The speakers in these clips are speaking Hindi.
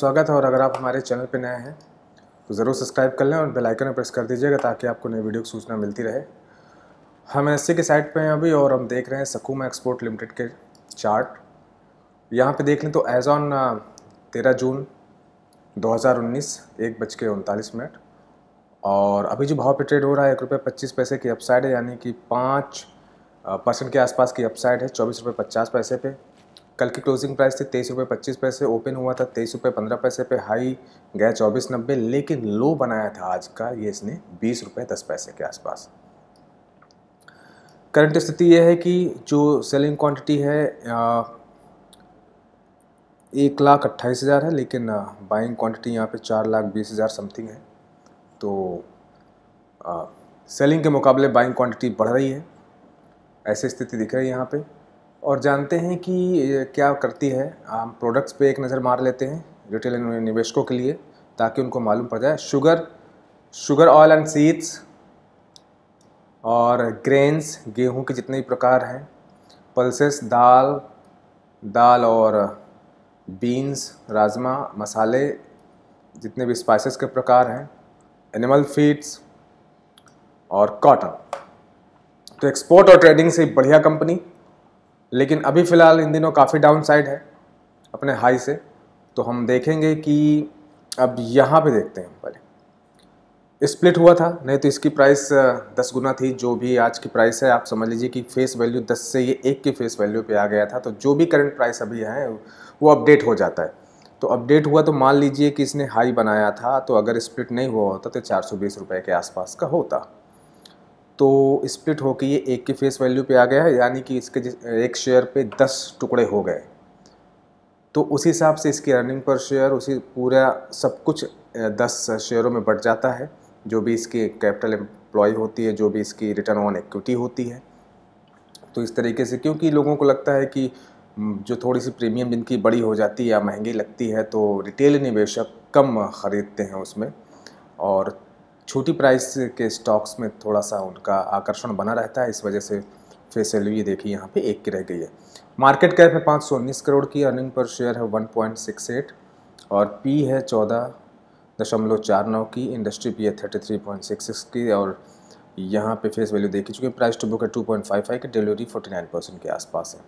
स्वागत है और अगर आप हमारे चैनल पर नए हैं तो ज़रूर सब्सक्राइब कर लें और बेल आइकन प्रेस कर दीजिएगा ताकि आपको नई वीडियो की सूचना मिलती रहे हम एन के साइट पे हैं अभी और हम देख रहे हैं सकूमा एक्सपोर्ट लिमिटेड के चार्ट यहाँ पे देख लें तो एज ऑन तेरह जून 2019 एक बज के उनतालीस मिनट और अभी जो भाव पे ट्रेड हो रहा है एक रुपये पच्चीस पैसे की अपसाइड है यानी कि पाँच परसेंट के आसपास की अपसाइड है चौबीस रुपये पचास पैसे पे कल की क्लोजिंग प्राइस थी तेईस रुपये पच्चीस पैसे ओपन हुआ था तेईस रुपये पंद्रह पैसे पे हाई गया चौबीस नब्बे लेकिन लो बनाया था आज का ये इसने बीस रुपये दस पैसे के आसपास करंट स्थिति यह है कि जो सेलिंग क्वांटिटी है एक लाख अट्ठाईस हज़ार है लेकिन बाइंग क्वांटिटी यहाँ पे चार लाख बीस हज़ार समथिंग है तो सेलिंग के मुकाबले बाइंग क्वांटिटी बढ़ रही है ऐसी स्थिति दिख रही है यहाँ पर और जानते हैं कि क्या करती है हम प्रोडक्ट्स पे एक नज़र मार लेते हैं रिटेल निवेशकों के लिए ताकि उनको मालूम पड़ जाए sugar sugar oil and seeds और ग्रेन्स गेहूं के जितने भी प्रकार हैं पल्सेस दाल दाल और बीन्स राजमा मसाले जितने भी स्पाइसेस के प्रकार हैं एनिमल फीड्स और कॉटन तो एक्सपोर्ट और ट्रेडिंग से बढ़िया कंपनी लेकिन अभी फ़िलहाल इन दिनों काफ़ी डाउन साइड है अपने हाई से तो हम देखेंगे कि अब यहाँ पे देखते हैं पहले स्प्लिट हुआ था नहीं तो इसकी प्राइस दस गुना थी जो भी आज की प्राइस है आप समझ लीजिए कि फेस वैल्यू दस से ये एक के फेस वैल्यू पे आ गया था तो जो भी करंट प्राइस अभी है वो अपडेट हो जाता है तो अपडेट हुआ तो मान लीजिए कि इसने हाई बनाया था तो अगर स्प्लिट नहीं हुआ होता तो चार सौ बीस रुपये के आसपास का होता तो स्प्लिट होकर ये एक की फेस वैल्यू पे आ गया है यानी कि इसके एक शेयर पे दस टुकड़े हो गए तो उसी हिसाब से इसकी अर्निंग पर शेयर उसी पूरा सब कुछ दस शेयरों में बढ़ जाता है जो भी इसकी कैपिटल एम्प्लॉय होती है जो भी इसकी रिटर्न ऑन इक्विटी होती है तो इस तरीके से क्योंकि लोगों को लगता है कि जो थोड़ी सी प्रीमियम जिनकी बड़ी हो जाती है या महंगी लगती है तो रिटेल निवेशक कम ख़रीदते हैं उसमें और छोटी प्राइस के स्टॉक्स में थोड़ा सा उनका आकर्षण बना रहता है इस वजह से फेस वैल्यू ये देखिए यहाँ पे एक की रह गई है मार्केट कैप है पाँच सौ उन्नीस करोड़ की अर्निंग पर शेयर है वन पॉइंट सिक्स एट और पी है चौदह दशमलव चार नौ की इंडस्ट्री पी है thirty three point six six की और यहाँ पे फेस वैल्यू देखी चुकी प्राइस टू बुक है टू पॉइंट फाइव फाइव की डिलीवरी फोर्टी नाइन परसेंट के आसपास है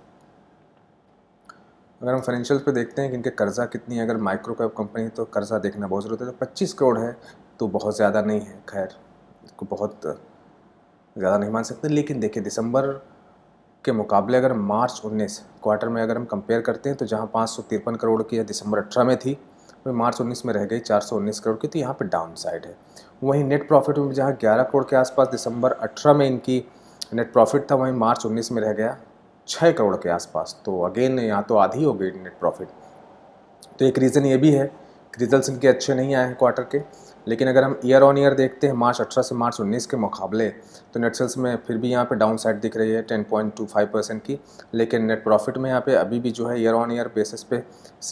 अगर हम फाइनेंशियल पे देखते हैं कि इनके कर्जा कितनी है अगर माइक्रो कैप कंपनी तो कर्जा देखना बहुत ज़रूरत है तो पच्चीस करोड़ है तो बहुत ज़्यादा नहीं है खैर इसको बहुत ज़्यादा नहीं मान सकते लेकिन देखिए दिसंबर के मुकाबले अगर मार्च 19 क्वार्टर में अगर हम कंपेयर करते हैं तो जहाँ पाँच करोड़ की दिसंबर अठारह में थी वही मार्च 19 में रह गई उन्नीस करोड़ की तो यहाँ पे डाउन साइड है वहीं नेट प्रॉफिट में जहाँ 11 करोड़ के आसपास दिसंबर 18 में इनकी नेट प्रॉफिट था वहीं मार्च 19 में रह गया 6 करोड़ के आसपास तो अगेन यहाँ तो आधी हो गई नेट प्रॉफिट तो एक रीज़न ये भी है रिजल्ट इनके अच्छे नहीं आए हैं क्वार्टर के लेकिन अगर हम ईयर ऑन ईयर देखते हैं मार्च 18 से मार्च 19 के मुकाबले तो नेट सेल्स में फिर भी यहाँ पे डाउन साइड दिख रही है 10.25 परसेंट की लेकिन नेट प्रॉफिट में यहाँ पे अभी भी जो है ईयर ऑन ईयर बेसिस पे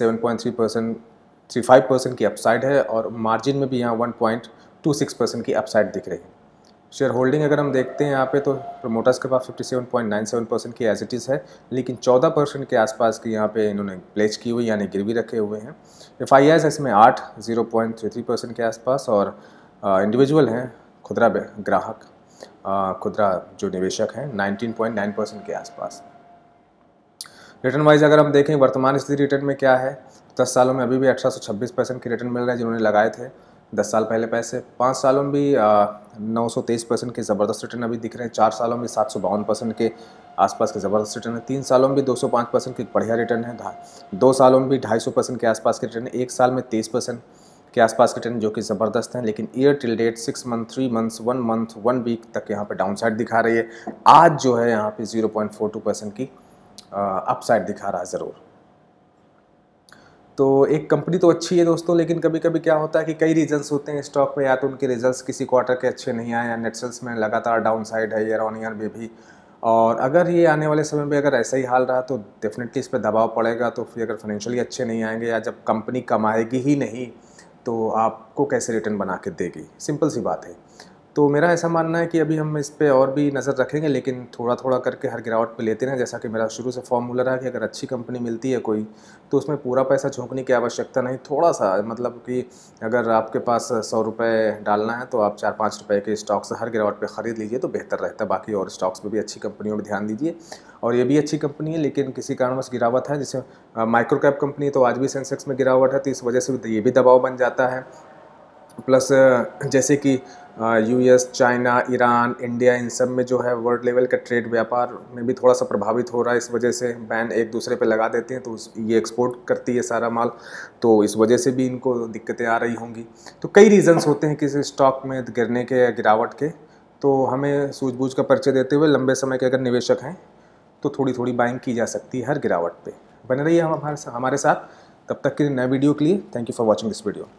7.3 परसेंट थ्री फाइव परसेंट की अपसाइड है और मार्जिन में भी यहाँ 1.26 परसेंट की अपसाइड दिख रही है शेयर होल्डिंग अगर हम देखते हैं यहाँ पे तो प्रमोटर्स के पास 57.97 परसेंट की एजिटीज़ है लेकिन 14 परसेंट के आसपास की यहाँ पे इन्होंने प्लेज की हुई यानी गिरवी रखे हुए हैं एफ आई आईज इसमें आठ zero point three three percent के आसपास और इंडिविजुअल हैं खुदरा ग्राहक खुदरा जो निवेशक हैं नाइन परसेंट के आसपास रिटर्न वाइज अगर हम देखें वर्तमान स्थिति रिटर्न में क्या है दस सालों में अभी भी अठारह सौ छब्बीस परसेंट के रिटर्न मिल रहे हैं जिन्होंने लगाए थे दस साल पहले पैसे पाँच सालों में भी नौ सौ तेईस परसेंट के ज़बरदस्त रिटर्न अभी दिख रहे हैं चार सालों में सात सौ बावन परसेंट के आसपास के ज़बरदस्त रिटर्न है तीन सालों में भी दो सौ पाँच परसेंट के बढ़िया रिटर्न है दो सालों में भी ढाई सौ परसेंट के आसपास के रिटर्न है एक साल में तेईस परसेंट के आसपास के रिटर्न जो कि ज़बरदस्त हैं लेकिन year till date six month three months one month one week तक यहाँ पर डाउन साइड दिखा रही है आज जो है यहाँ पर zero point four two percent की अपसाइड दिखा रहा है ज़रूर तो एक कंपनी तो अच्छी है दोस्तों लेकिन कभी कभी क्या होता है कि कई रीज़न्स होते हैं स्टॉक में या तो उनके रिजल्ट्स किसी क्वार्टर के अच्छे नहीं आए या नेट सेल्स में लगातार डाउन साइड है ईयर ऑन ईयर में भी और अगर ये आने वाले समय में अगर ऐसा ही हाल रहा तो डेफिनेटली इस पर दबाव पड़ेगा तो फिर अगर फाइनेंशियली अच्छे नहीं आएंगे या जब कंपनी कमाएगी ही नहीं तो आपको कैसे रिटर्न बना के देगी सिंपल सी बात है तो मेरा ऐसा मानना है कि अभी हम इस पर और भी नज़र रखेंगे लेकिन थोड़ा थोड़ा करके हर गिरावट पे लेते रहें जैसा कि मेरा शुरू से फॉर्मूला रहा कि अगर अच्छी कंपनी मिलती है कोई तो उसमें पूरा पैसा झोंकने की आवश्यकता नहीं थोड़ा सा मतलब कि अगर आपके पास सौ रुपये डालना है तो आप चार पाँच रुपये के स्टॉक्स हर गिरावट पर ख़रीद लीजिए तो बेहतर रहता है बाकी और स्टॉक्स पर भी अच्छी कंपनियों पर ध्यान दीजिए और ये भी अच्छी कंपनी है लेकिन किसी कारणवश गिरावट है जैसे माइक्रो कैप कंपनी तो आज भी सेंसेक्स में गिरावट है तो इस वजह से ये भी दबाव बन जाता है प्लस जैसे कि यूएस चाइना ईरान इंडिया इन सब में जो है वर्ल्ड लेवल का ट्रेड व्यापार में भी थोड़ा सा प्रभावित हो रहा है इस वजह से बैन एक दूसरे पे लगा देते हैं तो ये एक्सपोर्ट करती है सारा माल तो इस वजह से भी इनको दिक्कतें आ रही होंगी तो कई रीज़न्स होते हैं किसी स्टॉक में गिरने के या गिरावट के तो हमें सूझबूझ का परिचय देते हुए लंबे समय के अगर निवेशक हैं तो थोड़ी थोड़ी बाइंग की जा सकती है हर गिरावट पर बने रहिए हम हमारे साथ तब तक के नए वीडियो के लिए thank you for watching this video